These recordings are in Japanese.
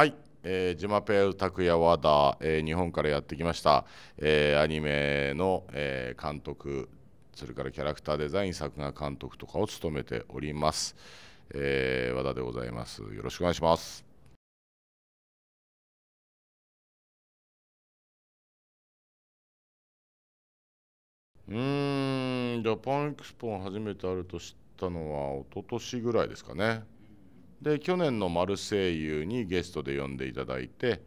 はい、えー、ジマペウ拓也和田、えー、日本からやってきました、えー、アニメの、えー、監督それからキャラクターデザイン作画監督とかを務めております、えー、和田でございますよろしくお願いしますうんジャパンエクスポン初めてあると知ったのは一昨年ぐらいですかねで去年の「マルセイユ」にゲストで呼んでいただいて、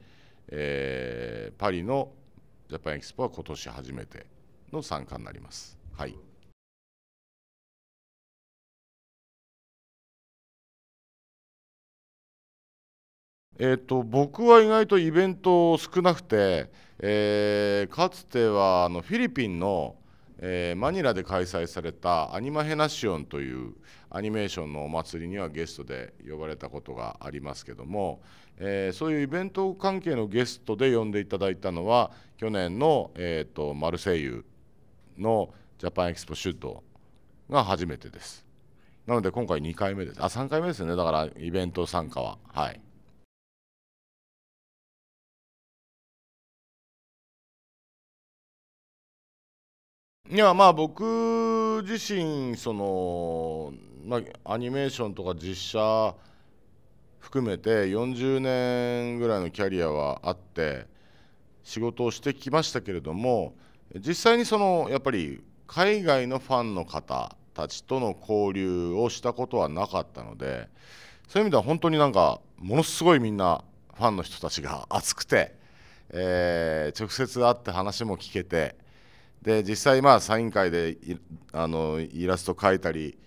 えー、パリのジャパンエキスポは今年初めての参加になります。はいえーと、僕は意外とイベント少なくて、えー、かつてはあのフィリピンのえー、マニラで開催されたアニマヘナシオンというアニメーションのお祭りにはゲストで呼ばれたことがありますけども、えー、そういうイベント関係のゲストで呼んでいただいたのは去年の、えーと、マルセイユのジャパンエキスポシュートが初めてですなので今回2回目ですあ3回目ですねだからイベント参加ははい。いやまあ僕自身その、まあ、アニメーションとか実写含めて40年ぐらいのキャリアはあって仕事をしてきましたけれども実際にそのやっぱり海外のファンの方たちとの交流をしたことはなかったのでそういう意味では本当になんかものすごいみんなファンの人たちが熱くて、えー、直接会って話も聞けて。で実際まあサイン会であのイラスト描いたり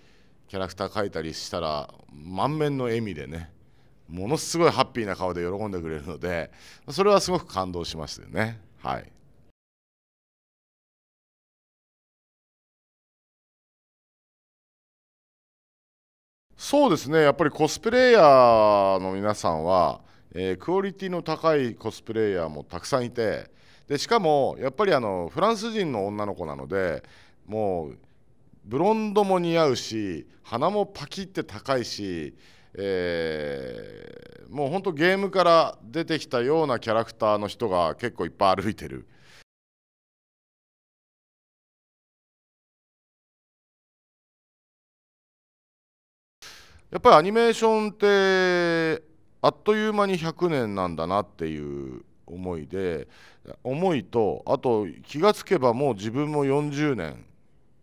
キャラクター描いたりしたら満面の笑みでねものすごいハッピーな顔で喜んでくれるのでそれはすごく感動しましたよね。はいそうですねやっぱりコスプレイヤーの皆さんはえー、クオリティの高いコスプレイヤーもたくさんいてでしかもやっぱりあのフランス人の女の子なのでもうブロンドも似合うし鼻もパキって高いし、えー、もうほんとゲームから出てきたようなキャラクターの人が結構いっぱい歩いてる。やっぱりアニメーションってあっという間に100年なんだなっていう思いで思いとあと気がつけばもう自分も40年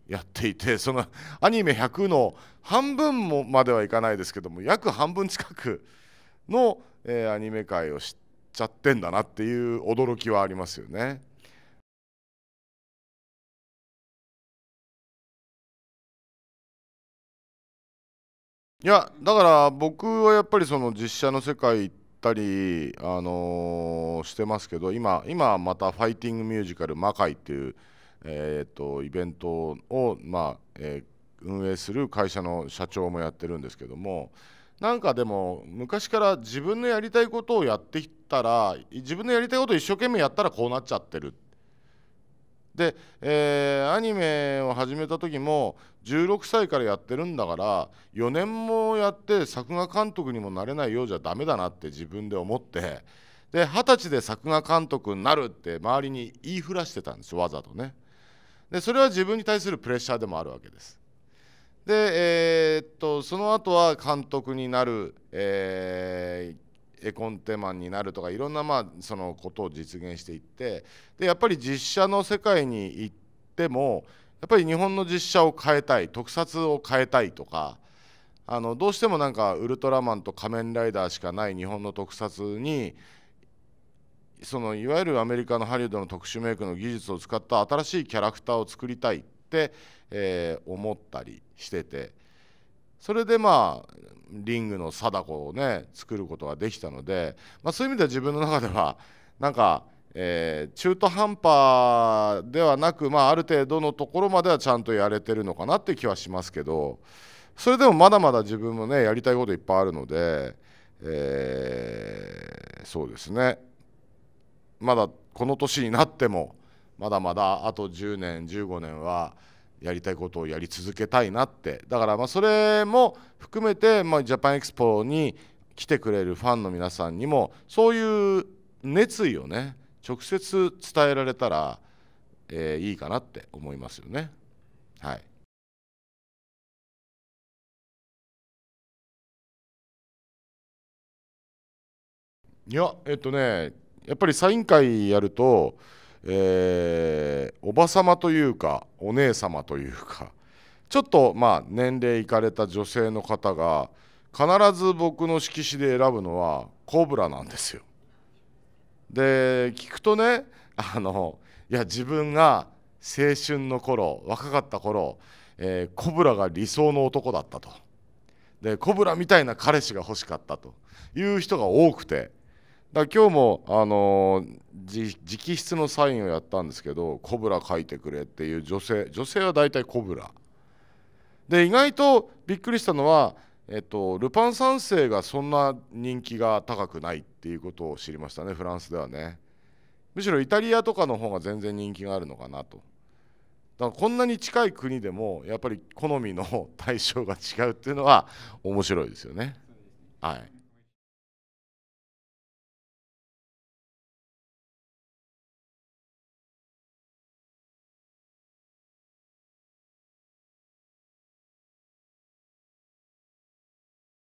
やっていて そのアニメ100の半分もまではいかないですけども約半分近くの、えー、アニメ界を知っちゃってんだなっていう驚きはありますよね。いやだから僕はやっぱりその実写の世界行ったり、あのー、してますけど今今また「ファイティングミュージカル魔界」っていう、えーと、イベントを、まあえー、運営する会社の社長もやってるんですけどもなんかでも昔から自分のやりたいことをやってきたら自分のやりたいことを一生懸命やったらこうなっちゃってるってで、えー、アニメを始めた時も16歳からやってるんだから4年もやって作画監督にもなれないようじゃダメだなって自分で思ってで20歳で作画監督になるって周りに言いふらしてたんですよわざとねでそれは自分に対するプレッシャーでもあるわけですでえー、っとその後は監督になる、えー、絵コンテマンになるとかいろんなまあそのことを実現していってでやっぱり実写の世界に行ってもやっぱり日本の実写を変えたい特撮を変えたいとかあのどうしてもなんかウルトラマンと仮面ライダーしかない日本の特撮にそのいわゆるアメリカのハリウッドの特殊メイクの技術を使った新しいキャラクターを作りたいって、えー、思ったりしてて。それでまあリングの貞子をね作ることができたので、まあ、そういう意味では自分の中では なんか、えー、中途半端ではなく、まあ、ある程度のところまではちゃんとやれてるのかなって気はしますけどそれでもまだまだ自分もねやりたいこといっぱいあるので、えー、そうですねまだこの年になってもまだまだあと10年15年は。やりたいことをやり続けたいなってだからまそれも含めて、まジャパンエクスポに来てくれるファンの皆さんにもそういう熱意をね直接伝えられたら、えいいかなって思いますよね。はいいやえっとねやっぱりサイン会やるとえー、おば様というかお姉様というかちょっとまあ年齢いかれた女性の方が必ず僕の色紙で選ぶのはコブラなんですよ。で聞くとねあのいや自分が青春の頃若かった頃、えー、コブラが理想の男だったとでコブラみたいな彼氏が欲しかったという人が多くてだ今日も、あのー、直筆のサインをやったんですけど「コブラ書いてくれ」っていう女性女性は大体コブラで意外とびっくりしたのは、えっと、ルパン三世がそんな人気が高くないっていうことを知りましたねフランスではねむしろイタリアとかの方が全然人気があるのかなとだからこんなに近い国でもやっぱり好みの 対象が違うっていうのは面白いですよねはい